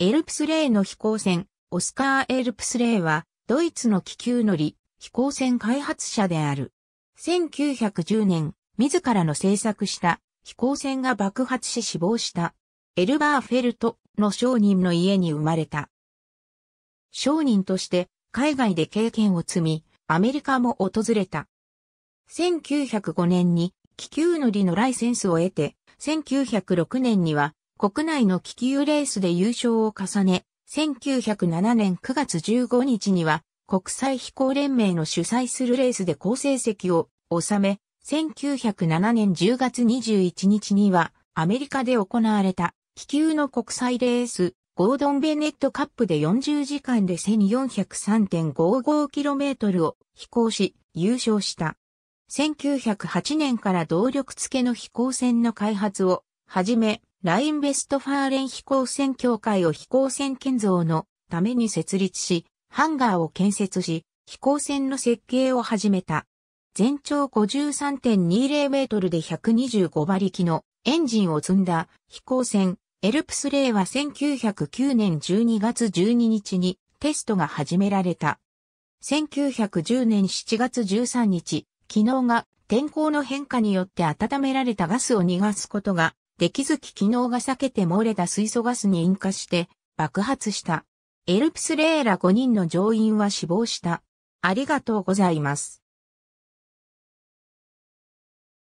エルプスレーの飛行船、オスカー・エルプスレーは、ドイツの気球乗り、飛行船開発者である。1910年、自らの製作した飛行船が爆発し死亡した、エルバーフェルトの商人の家に生まれた。商人として海外で経験を積み、アメリカも訪れた。1905年に気球乗りのライセンスを得て、1906年には国内の気球レースで優勝を重ね、1907年9月15日には国際飛行連盟の主催するレースで好成績を収め、1907年10月21日にはアメリカで行われた気球の国際レースゴードン・ベネットカップで40時間で 1403.55km を飛行し優勝した。1908年から動力付けの飛行船の開発をはじめ、ラインベストファーレン飛行船協会を飛行船建造のために設立し、ハンガーを建設し、飛行船の設計を始めた。全長53.20メートルで125馬力のエンジンを積んだ飛行船エルプスレイは1909年12月12日にテストが始められた。1910年7月13日、昨日が天候の変化によって温められたガスを逃がすことが出来づき機能が避けて漏れた水素ガスに引火して爆発した。エルプスレーラ5人の乗員は死亡した。ありがとうございます。